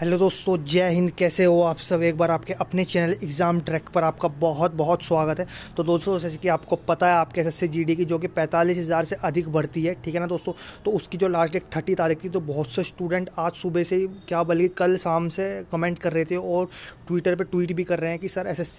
hello दोस्तों जय हिंद कैसे हो आप सब एक बार आपके अपने चैनल एग्ज़ाम ट्रैक पर आपका बहुत बहुत स्वागत है तो दोस्तों जैसे कि आपको पता है आपके एस एस की जो कि पैंतालीस हज़ार से अधिक बढ़ती है ठीक है ना दोस्तों तो उसकी जो लास्ट डेट थर्टी तारीख थी तो बहुत से स्टूडेंट आज सुबह से ही क्या बल्कि कल शाम से कमेंट कर रहे थे और ट्विटर पर ट्वीट भी कर रहे हैं कि सर एस एस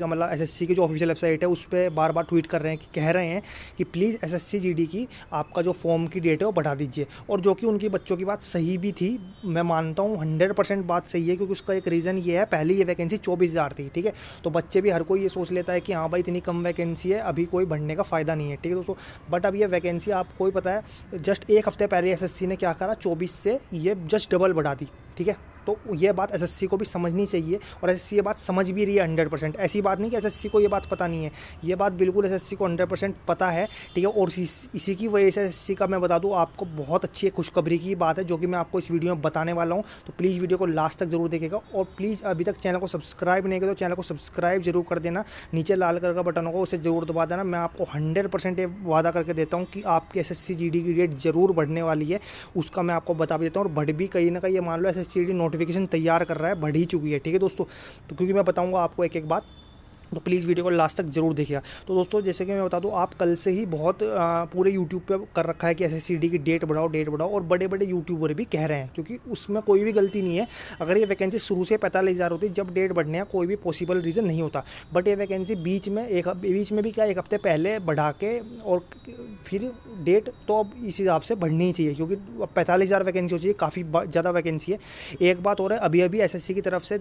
का मतलब एस की जो ऑफिशियल वेबसाइट है उस पर बार बार ट्वीट कर रहे हैं कि कह रहे हैं कि प्लीज़ एस एस की आपका जो फॉर्म की डेट है वो बढ़ा दीजिए और जो कि उनकी बच्चों की बात सही भी थी मैं मानता हूँ हंड्रेड परसेंट बात सही है क्योंकि उसका एक रीज़न ये है पहले ये वैकेंसी चौबीस हज़ार थी ठीक है तो बच्चे भी हर कोई ये सोच लेता है कि हाँ भाई इतनी कम वैकेंसी है अभी कोई भरने का फ़ायदा नहीं है ठीक है दोस्तों बट अब ये वैकेंसी आपको ही पता है जस्ट एक हफ्ते पहले एस ने क्या करा चौबीस से ये जस्ट डबल बढ़ा दी ठीक है तो ये बात एस को भी समझनी चाहिए और एस ये बात समझ भी रही है हंड्रेड परसेंट ऐसी बात नहीं कि एस को ये बात पता नहीं है ये बात बिल्कुल एस को हंड्रेड परसेंट पता है ठीक है और इसी की वजह से एस का मैं बता दूँ आपको बहुत अच्छी एक खुशखबरी की बात है जो कि मैं आपको इस वीडियो में बताने वाला हूँ तो प्लीज़ वीडियो को लास्ट तक जरूर देखेगा और प्लीज़ अभी तक चैनल को सब्सक्राइब नहीं तो चैनल को सब्सक्राइब जरूर कर देना नीचे लाल कलर का बटन होगा उसे जरूर दबा देना मैं आपको हंड्रेड परसेंट ये वादा करके देता हूँ कि आपकी एस एस की रेट जरूर बढ़ने वाली है उसका मैं आपको बता भी देता हूँ और बढ़ भी कहीं ना कहीं ये मान लो एस एस नोटिफिकेशन तैयार कर रहा है बढ़ ही चुकी है ठीक है दोस्तों तो क्योंकि मैं बताऊँगा आपको एक एक बात तो प्लीज़ वीडियो को लास्ट तक जरूर देखिएगा तो दोस्तों जैसे कि मैं बता दूं आप कल से ही बहुत आ, पूरे यूट्यूब पे कर रखा है कि एस की डेट बढ़ाओ डेट बढ़ाओ और बड़े बड़े यूट्यूबर भी कह रहे हैं क्योंकि उसमें कोई भी गलती नहीं है अगर ये वैकेंसी शुरू से पैंतालीस हज़ार होती जब डेट बढ़ने का कोई भी पॉसिबल रीज़न नहीं होता बट ये वैकेंसी बीच में एक बीच में भी क्या एक हफ्ते पहले बढ़ा के और फिर डेट तो अब इस हिसाब से बढ़नी ही चाहिए क्योंकि अब पैंतालीस हज़ार वैकेंसी हो चाहिए काफ़ी ज़्यादा वैकेंसी है एक बात और है अभी अभी एस की तरफ से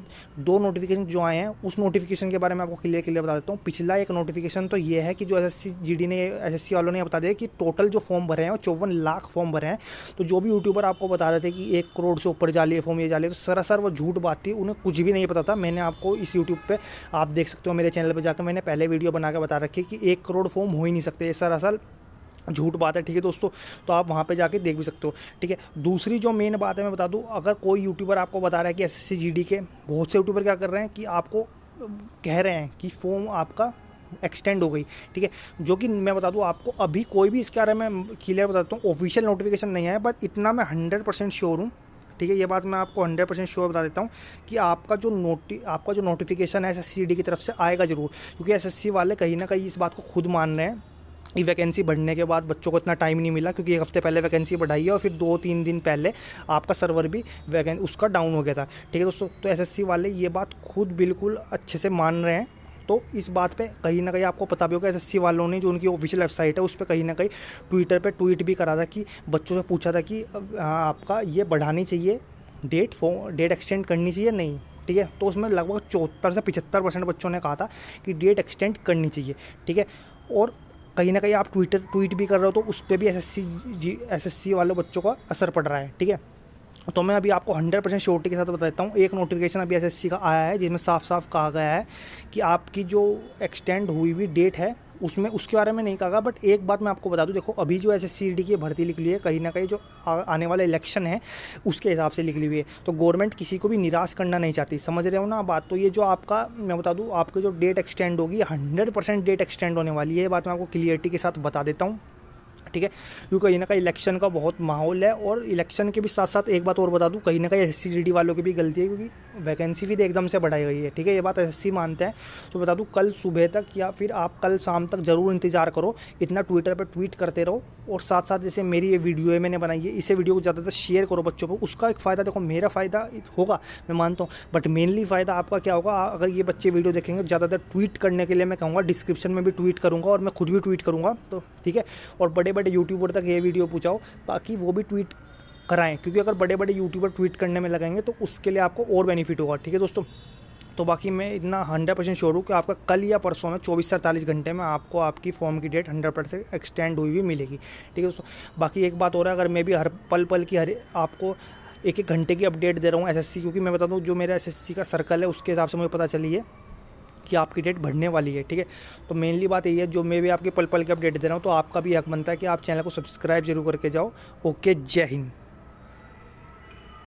दो नोटिफिकेशन जो आए हैं उस नोटिफिकेशन के बारे में आपको क्लियर क्लियर क्लियर बता देता हूँ पिछला एक नोटिफिकेशन तो ये है कि जो एस एस ने एस वालों ने बता दिया कि टोटल जो फॉर्म भरे हैं वो चौवन लाख फॉर्म भरे हैं तो जो भी यूट्यूबर आपको बता रहे थे कि एक करोड़ से ऊपर जालिए फॉर्म ये जालिए तो सरासर वो झूठ बात थी उन्हें कुछ भी नहीं पता था मैंने आपको इस यूट्यूब पर आप देख सकते हो मेरे चैनल पर जाकर मैंने पहले वीडियो बना के बता रखी कि एक करोड़ फॉर्म हो ही नहीं सकते ये सरासर झूठ बात है ठीक है दोस्तों तो आप वहाँ पे जाके देख भी सकते हो ठीक है दूसरी जो मेन बात है मैं बता दूँ अगर कोई यूट्यूबर आपको बता रहा है कि एस एस के बहुत से यूट्यूबर क्या कर रहे हैं कि आपको कह रहे हैं कि फोम आपका एक्सटेंड हो गई ठीक है जो कि मैं बता दूं आपको अभी कोई भी इसके बारे में क्लियर बताता हूँ ऑफिशियल नोटिफिकेशन नहीं आया बट इतना मैं हंड्रेड परसेंट श्योर हूँ ठीक है ये बात मैं आपको हंड्रेड परसेंट श्योर बता देता हूँ कि आपका जो नोटि आपका जो नोटिफिकेशन है एस की तरफ से आएगा ज़रूर क्योंकि एस वाले कहीं ना कहीं इस बात को खुद मान रहे हैं ये वैकेंसी बढ़ने के बाद बच्चों को इतना टाइम नहीं मिला क्योंकि एक हफ्ते पहले वैकेंसी बढ़ाई है और फिर दो तीन दिन पहले आपका सर्वर भी वैकें उसका डाउन हो गया था ठीक है दोस्तों तो एसएससी वाले ये बात खुद बिल्कुल अच्छे से मान रहे हैं तो इस बात पे कहीं ना कहीं आपको पता भी होगा एस वालों ने जो उनकी ऑफिशियल वेबसाइट है उस पर कहीं ना कहीं ट्विटर पर ट्वीट भी करा था कि बच्चों से पूछा था कि आपका ये बढ़ानी चाहिए डेट फो डेट एक्सटेंड करनी चाहिए नहीं ठीक है तो उसमें लगभग चौहत्तर से पिछहत्तर परसेंट बच्चों ने कहा था कि डेट एक्सटेंड करनी चाहिए ठीक है और कहीं ना कहीं आप ट्विटर ट्वीट भी कर रहे हो तो उस पर भी एस जी एस वाले बच्चों का असर पड़ रहा है ठीक है तो मैं अभी आपको 100 परसेंट श्योरिटी के साथ बता देता हूँ एक नोटिफिकेशन अभी एसएससी का आया है जिसमें साफ साफ कहा गया है कि आपकी जो एक्सटेंड हुई हुई डेट है उसमें उसके बारे में नहीं कहा बट एक बात मैं आपको बता दूँ देखो अभी जो एस एस की भर्ती निकली है कहीं ना कहीं जो आने वाले इलेक्शन है उसके हिसाब से निकली हुई है तो गवर्नमेंट किसी को भी निराश करना नहीं चाहती समझ रहे हो ना बात तो ये जो आपका मैं बता दूँ आपकी जो डेट एक्सटेंड होगी हंड्रेड परसेंट डेट एक्सटेंड होने वाली है ये बात मैं आपको क्लियरिटी के साथ बता देता हूँ ठीक है क्योंकि कहीं ना कहीं इलेक्शन का बहुत माहौल है और इलेक्शन के भी साथ साथ एक बात और बता दूँ कहीं ना कहीं एस सी वालों की भी गलती है क्योंकि वैकेंसी भी तो एकदम से बढ़ाई गई है ठीक है ये बात एस मानते हैं तो बता दूँ कल सुबह तक या फिर आप कल शाम तक ज़रूर इंतजार करो इतना ट्विटर पर ट्वीट करते रहो और साथ साथ जैसे मेरी ये वीडियो है मैंने बनाई है इसे वीडियो को ज़्यादातर शेयर करो बच्चों को उसका एक फ़ायदा देखो मेरा फ़ायदा होगा मैं मानता हूँ बट मेनली फ़ायदा आपका क्या होगा अगर ये बच्चे वीडियो देखेंगे ज़्यादातर ट्वीट करने के लिए मैं कहूँगा डिस्क्रिप्शन में भी ट्वीट करूँगा और मैं खुद भी ट्वीट करूँगा तो ठीक है और बड़े बड़े यूट्यूबर तक ये वीडियो पहुँचाओ ताकि वो भी ट्वीट कराएं क्योंकि अगर बड़े बड़े यूट्यूबर ट्वीट करने में लगेंगे तो उसके लिए आपको और बेनिफिट होगा ठीक है दोस्तों तो बाकी मैं इतना हंड्रेड परसेंट श्योर हूँ कि आपका कल या परसों में चौबीस से अड़तालीस घंटे में आपको आपकी फॉर्म की डेट हंड्रेड परसेंट एक्सटेंड हुई हुई मिलेगी ठीक है दोस्तों बाकी एक बात और है अगर मैं भी हर पल पल की हर आपको एक एक घंटे की अपडेट दे रहा हूँ एस क्योंकि मैं बता दूँ जो मेरा एस का सर्कल है उसके हिसाब से मुझे पता चली है कि आपकी डेट बढ़ने वाली है ठीक है तो मेनली बात यही है जो मैं भी आपके पल पल के अपडेट दे रहा हूँ तो आपका भी हक बनता है कि आप चैनल को सब्सक्राइब जरूर करके जाओ ओके जय हिंद